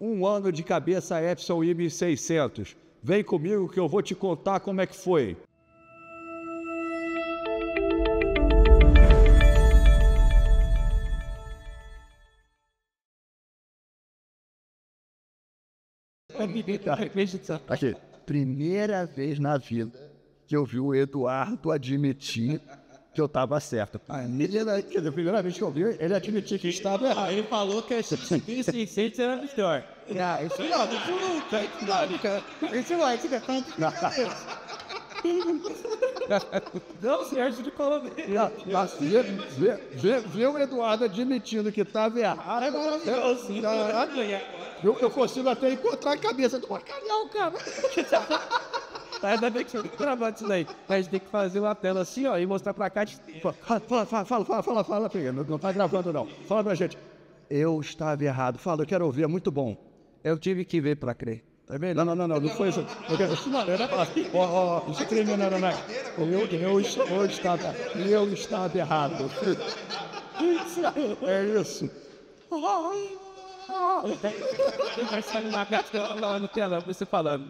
Um ano de cabeça Epson IB600. Vem comigo que eu vou te contar como é que foi. Aqui, primeira vez na vida que eu vi o Eduardo admitir que eu estava certo. Ah, a primeira vez que eu vi, ele admitiu que estava errado. Ele falou que é as 1.600 era melhor. Não, isso não, isso nunca, isso não, isso não. Sérgio é de Colombiano. Mas o Eduardo admitindo que estava errado. Ah, é maravilhoso. Eu, eu consigo até encontrar a cabeça do bacalhau, cara. Tá, ainda bem que você gravou isso daí. A gente tem que fazer uma tela assim, ó, e mostrar pra cá. De... Fala, fala, fala, fala, fala, fala, filho. Não tá gravando, não. Fala pra gente. Eu estava errado. Fala, eu quero ouvir, é muito bom. Eu tive que ver pra crer. Tá vendo? Não, não, não, não, não foi isso. Eu quero... Não, era Ó, ó, isso é crime, não, não, não. Eu, eu, eu, estava, eu estava errado. É isso você falando.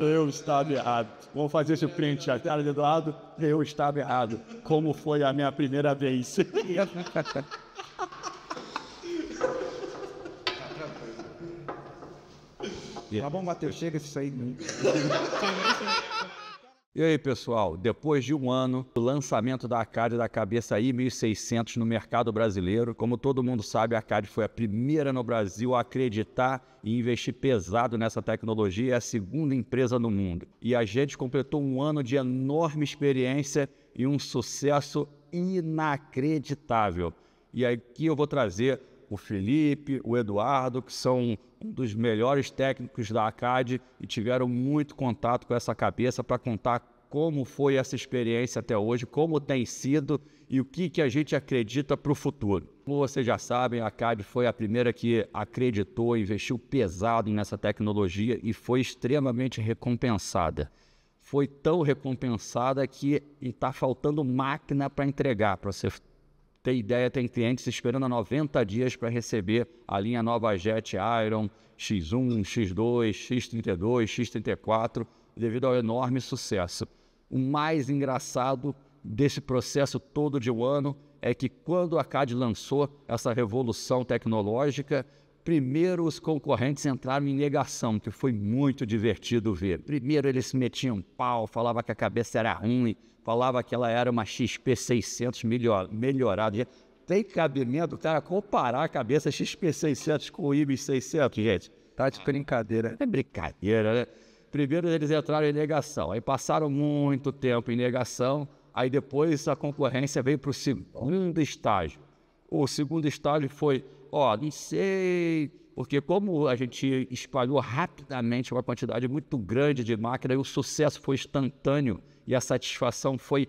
eu estava errado. Vou fazer esse print a cara de Eduardo. Eu estava errado. Como foi a minha primeira vez. Tá bom, Matheus, chega isso aí. E aí, pessoal, depois de um ano do lançamento da Arcade da cabeça I1600 no mercado brasileiro, como todo mundo sabe, a Arcade foi a primeira no Brasil a acreditar e investir pesado nessa tecnologia, é a segunda empresa no mundo. E a gente completou um ano de enorme experiência e um sucesso inacreditável. E aqui eu vou trazer o Felipe, o Eduardo, que são um dos melhores técnicos da ACAD e tiveram muito contato com essa cabeça para contar como foi essa experiência até hoje, como tem sido e o que, que a gente acredita para o futuro. Como vocês já sabem, a ACAD foi a primeira que acreditou, investiu pesado nessa tecnologia e foi extremamente recompensada. Foi tão recompensada que está faltando máquina para entregar, para você tem ideia, tem clientes esperando há 90 dias para receber a linha nova Jet Iron, X1, X2, X32, X34, devido ao enorme sucesso. O mais engraçado desse processo todo de um ano é que quando a CAD lançou essa revolução tecnológica, primeiro os concorrentes entraram em negação, que foi muito divertido ver. Primeiro eles se metiam pau, falava que a cabeça era ruim, falava que ela era uma XP600 melhor, melhorada. Tem cabimento, cara, comparar a cabeça XP600 com o ib 600, gente? Tá de brincadeira. É brincadeira, né? Primeiro eles entraram em negação, aí passaram muito tempo em negação, aí depois a concorrência veio para o segundo estágio. O segundo estágio foi, ó, não sei porque como a gente espalhou rapidamente é uma quantidade muito grande de máquina e o sucesso foi instantâneo e a satisfação foi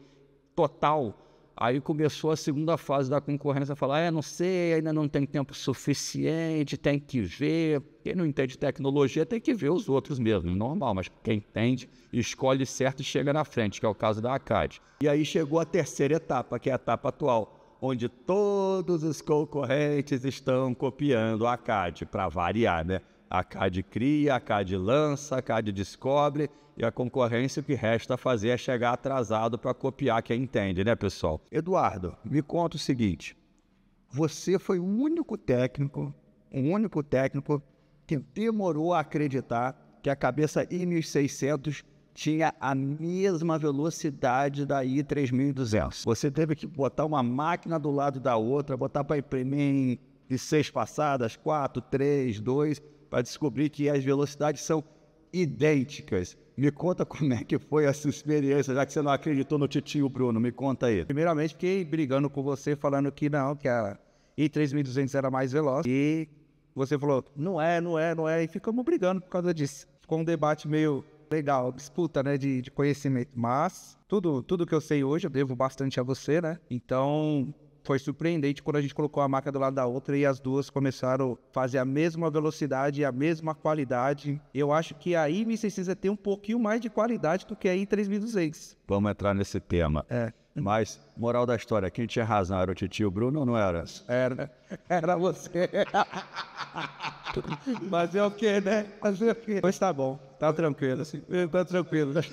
total, aí começou a segunda fase da concorrência, a falar, é, não sei, ainda não tem tempo suficiente, tem que ver. Quem não entende tecnologia tem que ver os outros mesmo, normal, mas quem entende, escolhe certo e chega na frente, que é o caso da ACAD. E aí chegou a terceira etapa, que é a etapa atual, onde todos os concorrentes estão copiando a CAD, para variar, né? A CAD cria, a CAD lança, a CAD descobre e a concorrência o que resta fazer é chegar atrasado para copiar quem entende, né, pessoal? Eduardo, me conta o seguinte: você foi o único técnico, o único técnico que demorou a acreditar que a cabeça I 1600 tinha a mesma velocidade da i3200. Você teve que botar uma máquina do lado da outra, botar para imprimir de seis passadas, quatro, três, dois, para descobrir que as velocidades são idênticas. Me conta como é que foi essa experiência, já que você não acreditou no titio Bruno, me conta aí. Primeiramente, fiquei brigando com você, falando que não, que a i3200 era mais veloz, e você falou, não é, não é, não é, e ficamos brigando por causa disso. Ficou um debate meio legal, disputa, né, de, de conhecimento. Mas tudo, tudo que eu sei hoje eu devo bastante a você, né? Então, foi surpreendente quando a gente colocou a marca do lado da outra e as duas começaram a fazer a mesma velocidade, a mesma qualidade. Eu acho que a me precisa é tem um pouquinho mais de qualidade do que a I3200. Vamos entrar nesse tema. É. Mas, moral da história, quem tinha razão era o titio Bruno ou não era? Era, era você. Mas é o quê, né? Mas é o quê? Pois tá bom, tá tranquilo. Assim. Tá tranquilo.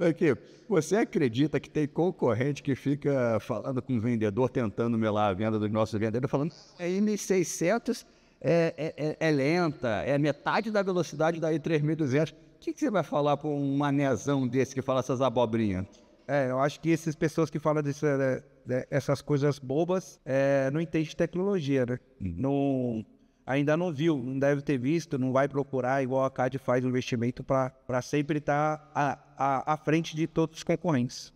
Aqui, você acredita que tem concorrente que fica falando com o vendedor, tentando melar a venda dos nossos vendedores, falando a é M600 é, é, é, é lenta, é metade da velocidade da i 3200 que, que você vai falar para um manezão desse que fala essas abobrinhas? É, eu acho que essas pessoas que falam disso, né, é, essas coisas bobas é, não entendem tecnologia, né? Uhum. Não, ainda não viu, não deve ter visto, não vai procurar, igual a CAD faz o investimento para sempre estar tá à, à, à frente de todos os concorrentes.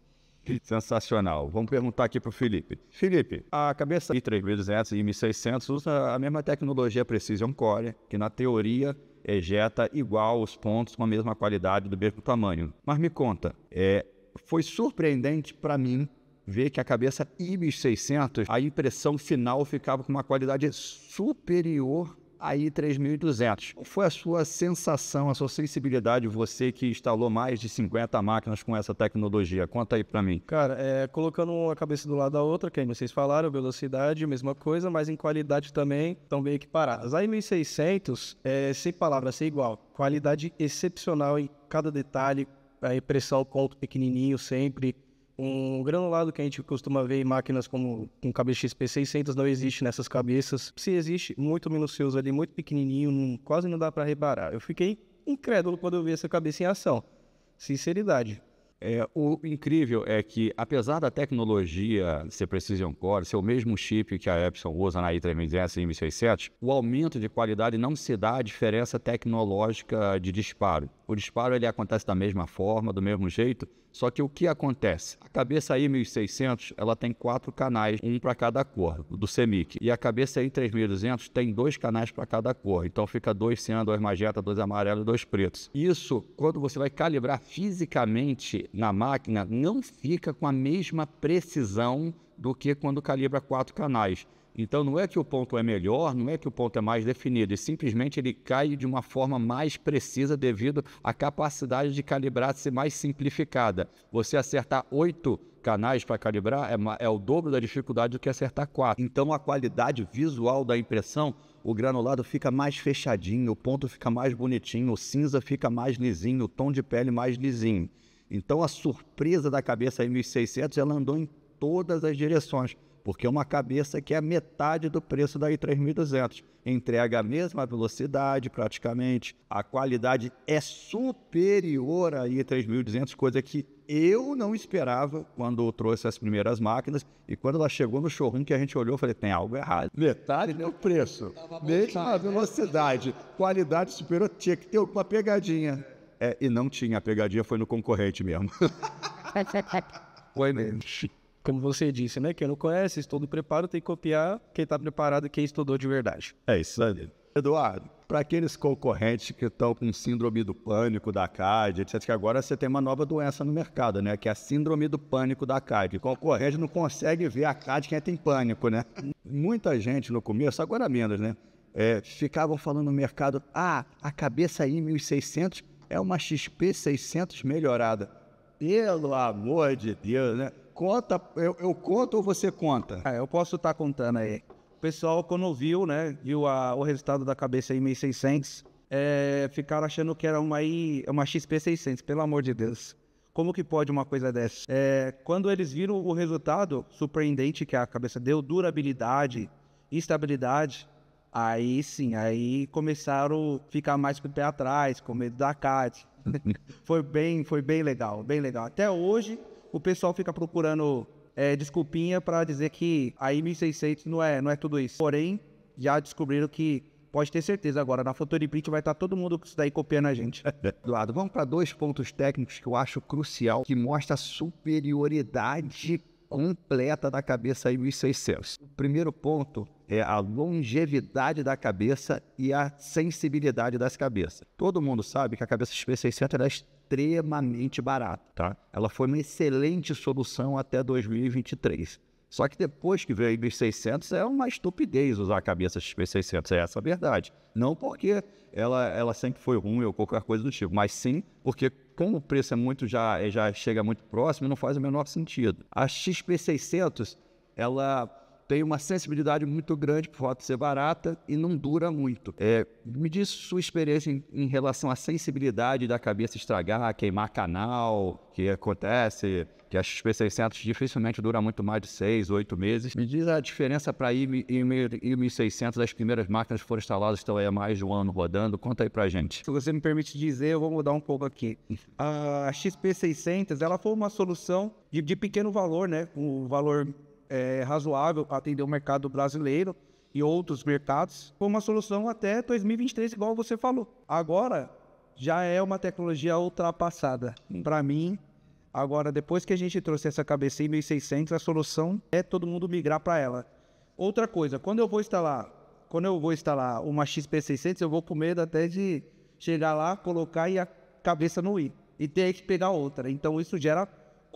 Sensacional. Vamos perguntar aqui para o Felipe. Felipe, a cabeça I3200 e i 600 usa a mesma tecnologia Precision Core, que na teoria ejeta igual os pontos com a mesma qualidade, do mesmo tamanho. Mas me conta, é, foi surpreendente para mim ver que a cabeça I-600, a impressão final ficava com uma qualidade superior aí 3.200. Qual foi a sua sensação, a sua sensibilidade, você que instalou mais de 50 máquinas com essa tecnologia? Conta aí para mim. Cara, é, colocando uma cabeça do lado da outra, que vocês falaram, velocidade, mesma coisa, mas em qualidade também estão bem equiparadas. Aí M600, é, sem palavras, é igual. Qualidade excepcional em cada detalhe, a impressão ponto pequenininho sempre, um granulado que a gente costuma ver em máquinas como um cabeça XP600 não existe nessas cabeças. Se existe, muito minucioso ali, muito pequenininho, não, quase não dá para reparar. Eu fiquei incrédulo quando eu vi essa cabeça em ação. Sinceridade. É, o incrível é que, apesar da tecnologia ser Precision Core, ser o mesmo chip que a Epson usa na i3010 e i1600, o aumento de qualidade não se dá à diferença tecnológica de disparo. O disparo ele acontece da mesma forma, do mesmo jeito, só que o que acontece? A cabeça I1600 ela tem quatro canais, um para cada cor do semic, E a cabeça I3200 tem dois canais para cada cor. Então fica dois cian, dois magenta, dois amarelo e dois pretos. Isso, quando você vai calibrar fisicamente na máquina, não fica com a mesma precisão do que quando calibra quatro canais. Então não é que o ponto é melhor, não é que o ponto é mais definido, e simplesmente ele cai de uma forma mais precisa devido à capacidade de calibrar ser mais simplificada. Você acertar oito canais para calibrar é, é, o dobro da dificuldade do que acertar quatro. Então a qualidade visual da impressão, o granulado fica mais fechadinho, o ponto fica mais bonitinho, o cinza fica mais lisinho, o tom de pele mais lisinho. Então a surpresa da cabeça M1600 ela andou em todas as direções porque uma cabeça que é metade do preço da i3200 entrega a mesma velocidade praticamente, a qualidade é superior à i3200, coisa que eu não esperava quando trouxe as primeiras máquinas e quando ela chegou no showroom que a gente olhou, falei, tem algo errado. Metade do preço, mesma velocidade, qualidade superior, tinha que ter alguma pegadinha. É, e não tinha, a pegadinha foi no concorrente mesmo. foi mesmo como você disse, né? Quem não conhece, estudo preparo, tem que copiar quem está preparado, quem estudou de verdade. É isso aí. Eduardo, para aqueles concorrentes que estão com síndrome do pânico da CAD, etc., que agora você tem uma nova doença no mercado, né? Que é a síndrome do pânico da CAD. O concorrente não consegue ver a CAD quem é, tem pânico, né? Muita gente no começo, agora menos, né? É, ficavam falando no mercado, ah, a cabeça aí 1600 é uma XP600 melhorada. Pelo amor de Deus, né? Conta, eu, eu conto ou você conta? Ah, eu posso estar tá contando aí. O pessoal, quando viu, né, viu a, o resultado da cabeça em 1600, é, ficaram achando que era uma, uma XP600, pelo amor de Deus. Como que pode uma coisa dessa? É, quando eles viram o resultado surpreendente que a cabeça deu, durabilidade, estabilidade, aí sim, aí começaram a ficar mais com o pé atrás, com medo da CAD. foi bem, foi bem legal, bem legal. Até hoje, o pessoal fica procurando é, desculpinha para dizer que a I-1600 não é, não é tudo isso. Porém, já descobriram que pode ter certeza agora, na Futureprint vai estar tá todo mundo com isso daí copiando a gente. Eduardo, vamos para dois pontos técnicos que eu acho crucial, que mostra a superioridade completa da cabeça I-1600. O primeiro ponto é a longevidade da cabeça e a sensibilidade das cabeças. Todo mundo sabe que a cabeça I-1600 é extremamente barato, tá? Ela foi uma excelente solução até 2023. Só que depois que veio a IBIS 600, é uma estupidez usar a cabeça XP 600, é essa a verdade. Não porque ela, ela sempre foi ruim ou qualquer coisa do tipo, mas sim porque como o preço é muito já, já chega muito próximo, não faz o menor sentido. A XP 600, ela tem uma sensibilidade muito grande por falta de ser barata e não dura muito. É, me diz sua experiência em, em, relação à sensibilidade da cabeça estragar, queimar canal, que acontece, que a XP 600 dificilmente dura muito mais de seis, oito meses. Me diz a diferença para ir e 1600 das primeiras máquinas que foram instaladas, estão aí é há mais de um ano rodando. Conta aí para gente. Se você me permite dizer, eu vou mudar um pouco aqui. A XP600, ela foi uma solução de, de pequeno valor, né? Um valor é, razoável para atender o mercado brasileiro e outros mercados, com uma solução até 2023, igual você falou. Agora já é uma tecnologia ultrapassada. Para mim, agora depois que a gente trouxe essa cabeça em 1600, a solução é todo mundo migrar para ela. Outra coisa, quando eu vou instalar, quando eu vou instalar uma XP600, eu vou com medo até de chegar lá, colocar e a cabeça no i e ter que pegar outra. Então isso gera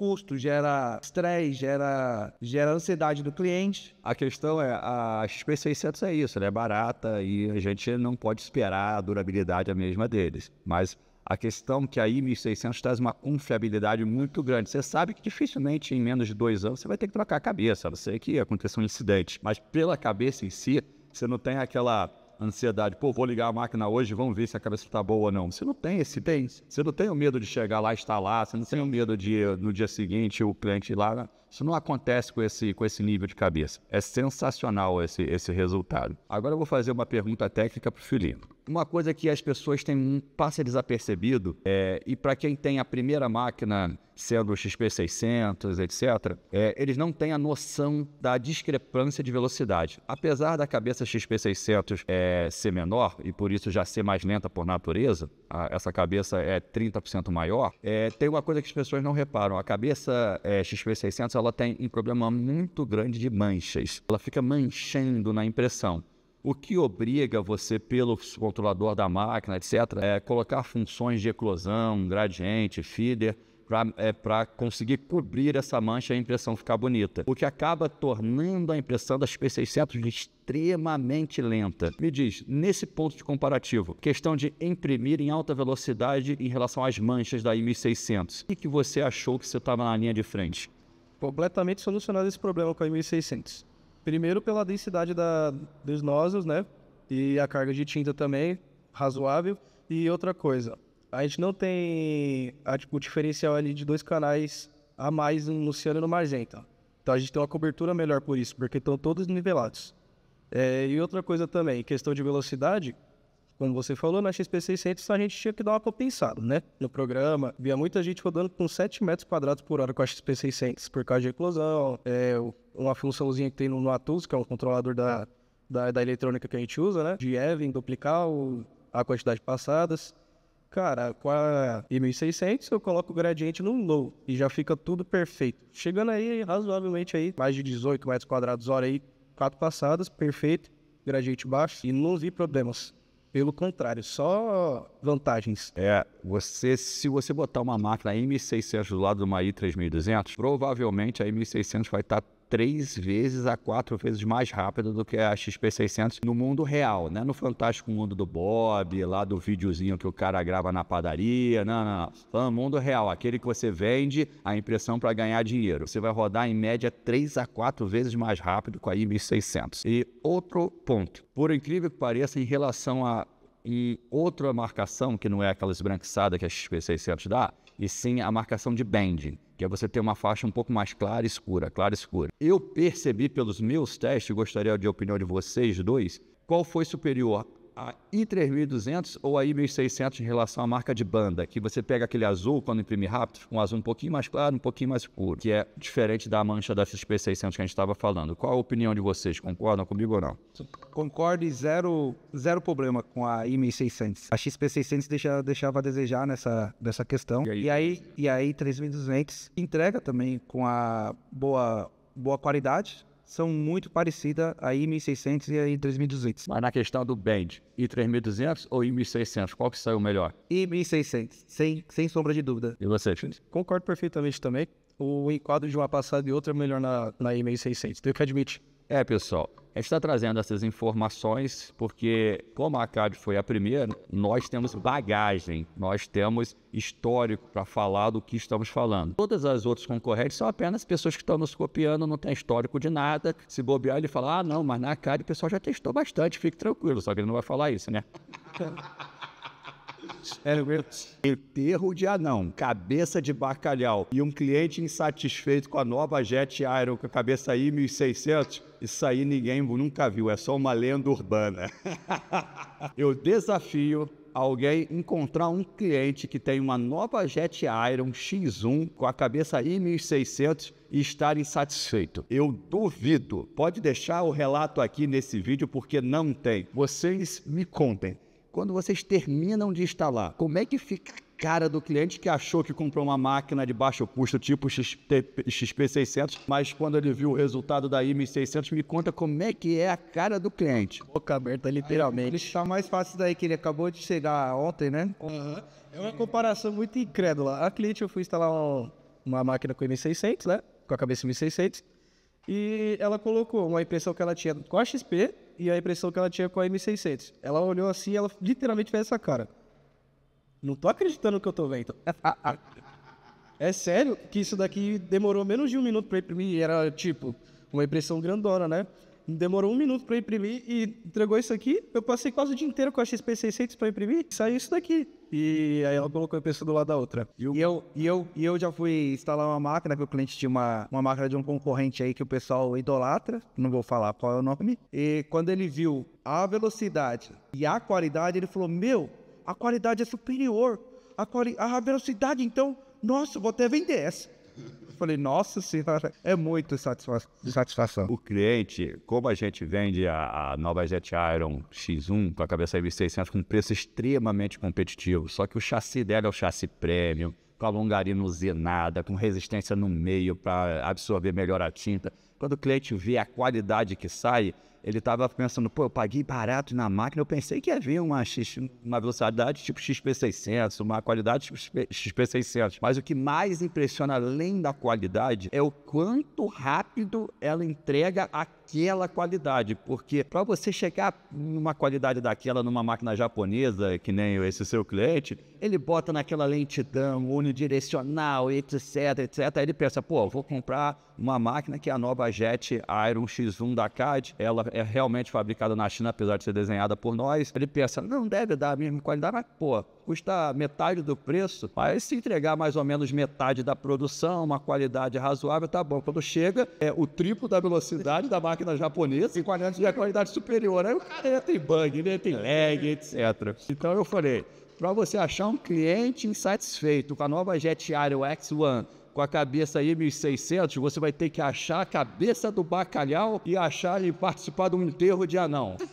custo, gera estresse, gera, gera ansiedade do cliente. A questão é, a XP600 é isso, ela é barata e a gente não pode esperar a durabilidade a mesma deles. Mas a questão que a I-1600 traz uma confiabilidade muito grande. Você sabe que dificilmente em menos de dois anos você vai ter que trocar a cabeça, a não ser que aconteça um incidente. Mas pela cabeça em si, você não tem aquela ansiedade. Pô, vou ligar a máquina hoje, vamos ver se a cabeça está boa ou não. Você não tem esse tem. Você não tem o medo de chegar lá e estar lá. Você não tem o medo de no dia seguinte o cliente ir lá. Né? Isso não acontece com esse, com esse nível de cabeça. É sensacional esse, esse resultado. Agora eu vou fazer uma pergunta técnica para o Filipe. Uma coisa que as pessoas têm passa desapercebido, é, e para quem tem a primeira máquina, sendo o XP600, etc., é, eles não têm a noção da discrepância de velocidade. Apesar da cabeça XP600 é, ser menor e por isso já ser mais lenta por natureza, a, essa cabeça é 30% maior, é, tem uma coisa que as pessoas não reparam. A cabeça é, XP600 ela tem um problema muito grande de manchas. Ela fica manchando na impressão o que obriga você, pelo controlador da máquina, etc., é colocar funções de eclosão, gradiente, feeder, para é, conseguir cobrir essa mancha e a impressão ficar bonita. O que acaba tornando a impressão das P600 extremamente lenta. Me diz, nesse ponto de comparativo, questão de imprimir em alta velocidade em relação às manchas da I-1600, o que, que você achou que você estava na linha de frente? Completamente solucionado esse problema com a I-1600. Primeiro pela densidade da, dos nozes, né? E a carga de tinta também, razoável. E outra coisa, a gente não tem a, tipo, o diferencial ali de dois canais a mais no Luciano e no Magenta. Então a gente tem uma cobertura melhor por isso, porque estão todos nivelados. É, e outra coisa também, questão de velocidade, como você falou, na XP600 a gente tinha que dar uma compensada, né? No programa, via muita gente rodando com 7 metros quadrados por hora com a XP600, por causa de eclosão, é, uma funçãozinha que tem no, no Atus, que é um controlador da, da, da, eletrônica que a gente usa, né? De Evan, duplicar o, a quantidade de passadas. Cara, com a i 1600 eu coloco o gradiente no low e já fica tudo perfeito. Chegando aí, razoavelmente aí, mais de 18 metros quadrados hora aí, quatro passadas, perfeito, gradiente baixo e não vi problemas. Pelo contrário, só vantagens. É, você, se você botar uma máquina M600 do lado de uma i3200, provavelmente a M600 vai estar tá três vezes a quatro vezes mais rápido do que a XP600 no mundo real, né? No fantástico mundo do Bob, lá do videozinho que o cara grava na padaria, não, não, não. mundo real, aquele que você vende a impressão para ganhar dinheiro. Você vai rodar em média três a quatro vezes mais rápido com a i1600. E outro ponto, por incrível que pareça, em relação a e outra marcação, que não é aquela esbranquiçada que a XP600 dá, e sim a marcação de bending que é você ter uma faixa um pouco mais clara e escura, clara e escura. Eu percebi pelos meus testes, gostaria de opinião de vocês dois, qual foi superior, a I3200 ou a I1600 em relação à marca de banda, que você pega aquele azul quando imprime rápido, um azul um pouquinho mais claro, um pouquinho mais escuro, que é diferente da mancha da XP600 que a gente estava falando. Qual a opinião de vocês? Concordam comigo ou não? Concordo e zero, zero problema com a I1600. A XP600 deixa, deixava a desejar nessa, nessa questão. E aí, e aí, e aí 3200 entrega também com a boa boa qualidade, são muito parecidas a I-1600 e a I-3200. Mas na questão do Band, I-3200 ou I-1600, qual que saiu melhor? I-1600, sem, sem sombra de dúvida. E você, Chute? Concordo perfeitamente também. O enquadro de uma passada e outra é melhor na, na I-1600, tenho que admitir. É, pessoal, gente está trazendo essas informações porque, como a CAD foi a primeira, nós temos bagagem, nós temos histórico para falar do que estamos falando. Todas as outras concorrentes são apenas pessoas que estão nos copiando, não tem histórico de nada. Se bobear, ele fala: ah, não, mas na CAD o pessoal já testou bastante, fique tranquilo, só que ele não vai falar isso, né? Era enterro de anão, cabeça de bacalhau e um cliente insatisfeito com a nova Jet Iron com a cabeça I-1600, isso aí ninguém nunca viu, é só uma lenda urbana. Eu desafio alguém encontrar um cliente que tem uma nova Jet Iron X1 com a cabeça I-1600 e estar insatisfeito. Eu duvido. Pode deixar o relato aqui nesse vídeo porque não tem. Vocês me contem quando vocês terminam de instalar, como é que fica a cara do cliente que achou que comprou uma máquina de baixo custo, tipo XP600, mas quando ele viu o resultado da IM600, me conta como é que é a cara do cliente. Boca aberta, literalmente. Está mais fácil daí que ele acabou de chegar ontem, né? Uhum. É uma comparação muito incrédula. A cliente, eu fui instalar uma máquina com M600, né? Com a cabeça M600. E ela colocou uma impressão que ela tinha com a XP e a impressão que ela tinha com a M600. Ela olhou assim ela literalmente fez essa cara. Não tô acreditando no que eu tô vendo. Ah, ah, ah. é sério que isso daqui demorou menos de um minuto pra imprimir era, tipo, uma impressão grandona, né? Demorou um minuto para imprimir e entregou isso aqui. Eu passei quase o dia inteiro com a XP600 para imprimir e saiu isso daqui. E aí ela colocou a pessoa do lado da outra. E eu, e eu, e eu já fui instalar uma máquina que o cliente tinha uma, uma máquina de um concorrente aí que o pessoal idolatra. Não vou falar qual é o nome. E quando ele viu a velocidade e a qualidade, ele falou: Meu, a qualidade é superior. A, quali a velocidade, então, nossa, vou até vender essa. Falei, nossa senhora, é muito satisfação. O cliente, como a gente vende a, a nova Jet Iron X1 com a cabeça M600 com um preço extremamente competitivo, só que o chassi dela é o chassi premium, com a longarina usinada, com resistência no meio para absorver melhor a tinta. Quando o cliente vê a qualidade que sai, ele estava pensando, pô, eu paguei barato na máquina, eu pensei que ia vir uma, X, uma velocidade tipo XP600, uma qualidade tipo XP600. Mas o que mais impressiona, além da qualidade, é o quanto rápido ela entrega a aquela qualidade, porque para você chegar numa qualidade daquela numa máquina japonesa, que nem esse seu cliente, ele bota naquela lentidão, unidirecional, etc, etc. Aí ele pensa, pô, vou comprar uma máquina que é a nova Jet Iron X1 da CAD, ela é realmente fabricada na China, apesar de ser desenhada por nós. Ele pensa, não deve dar a mesma qualidade, mas, pô, custa metade do preço, mas se entregar mais ou menos metade da produção, uma qualidade razoável, tá bom. Quando chega, é o triplo da velocidade da máquina japonesa e qualidade a qualidade superior. Aí né? o cara é, tem bug, né? tem lag, etc. Então eu falei, para você achar um cliente insatisfeito com a nova Jet Aero X1, com a cabeça aí 1600, você vai ter que achar a cabeça do bacalhau e achar ele participar de um enterro de anão.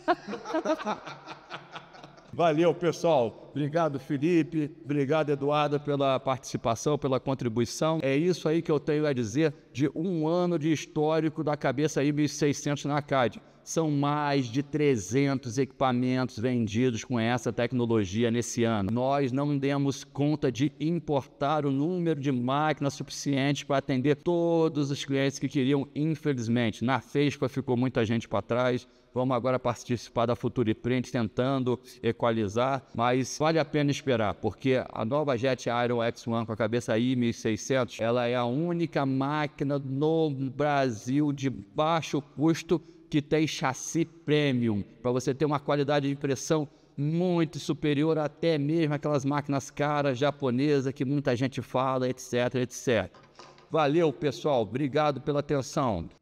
Valeu, pessoal. Obrigado, Felipe. Obrigado, Eduardo, pela participação, pela contribuição. É isso aí que eu tenho a dizer de um ano de histórico da cabeça aí 1600 na CAD. São mais de 300 equipamentos vendidos com essa tecnologia nesse ano. Nós não demos conta de importar o número de máquinas suficiente para atender todos os clientes que queriam, infelizmente. Na FESPA ficou muita gente para trás, Vamos agora participar da Future Print, tentando equalizar, mas vale a pena esperar, porque a nova Jet Iron X1 com a cabeça I1600, ela é a única máquina no Brasil de baixo custo que tem chassi premium, para você ter uma qualidade de impressão muito superior até mesmo aquelas máquinas caras japonesas que muita gente fala, etc, etc. Valeu, pessoal. Obrigado pela atenção.